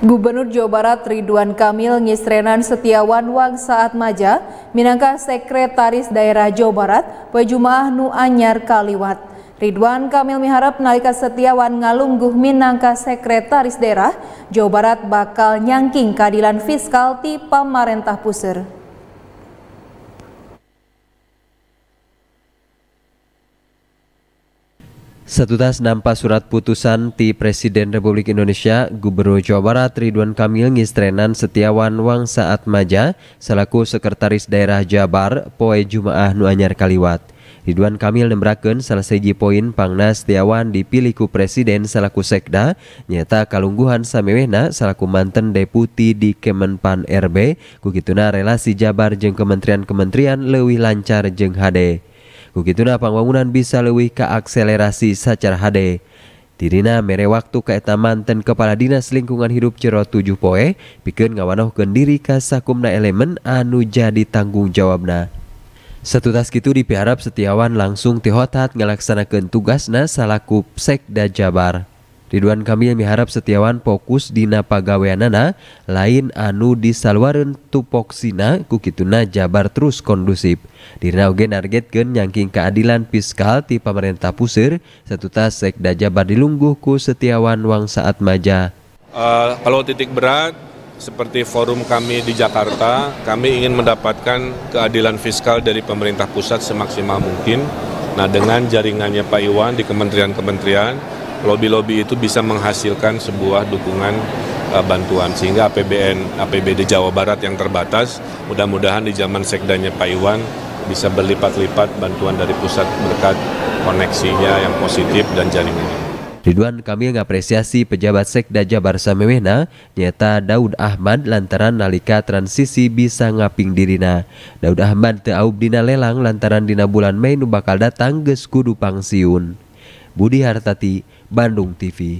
Gubernur Jawa Barat Ridwan Kamil Ngisrenan Setiawan Wang saat Maja, minangka Sekretaris Daerah Jawa Barat, Pejumah Nu Anyar Kaliwat. Ridwan Kamil miharap nalika Setiawan ngalungguh minangka Sekretaris Daerah, Jawa Barat bakal nyangking keadilan fiskal di pemerintah pusir. Satutas nampak surat putusan di Presiden Republik Indonesia Gubernur Jawa Barat Ridwan Kamil ngistrenan Setiawan Wang Saat Maja selaku Sekretaris Daerah Jabar Poe Jumaah Nuanyar Kaliwat. Ridwan Kamil nembraken salah seji poin Pangna Setiawan dipilihku Presiden selaku Sekda nyata kalungguhan samewena selaku manten deputi di Kemenpan RB kukituna relasi Jabar jeng kementerian-kementerian lewih lancar jeng HD begitulah pembangunan bisa lebih ke akselerasi secara HD. Tirina mere waktu keeta manten Kepala Dinas Lingkungan Hidup Jero 7 Poe pikir ngawanohkeun diri ka sakumna elemen anu jadi tanggung jawabna. Setutas gitu dipiharap Setiawan langsung tihotat ngelaksanakan tugasna salaku Sekda Jabar. Ridwan Kamil miharap Setiawan fokus dina pagaweanana lain anu disalwaren tupoksina kukituna jabar terus kondusif. Dirna oge nargetkeun nyangking keadilan fiskal ti pemerintah pusir satuta Sekda Jabar dilungguh ku Setiawan Wang saat maja. Uh, eh, kalau titik berat seperti forum kami di Jakarta, kami ingin mendapatkan keadilan fiskal dari pemerintah pusat semaksimal mungkin. Nah, dengan jaringannya Pak Iwan di kementerian-kementerian, Lobi-lobi itu bisa menghasilkan sebuah dukungan uh, bantuan sehingga APBN APBD Jawa Barat yang terbatas mudah-mudahan di zaman sekdanya Pak Iwan bisa berlipat-lipat bantuan dari pusat berkat koneksinya yang positif dan jaringannya. Ridwan kami mengapresiasi pejabat Sekda Jabar Samewena, nyata Daud Ahmad lantaran nalika transisi bisa ngaping dirina. Daud Ahmad teaub dina lelang lantaran dina bulan Mei nu bakal datang ke kudu pangsiun. Budi Hartati, ban Bandung TV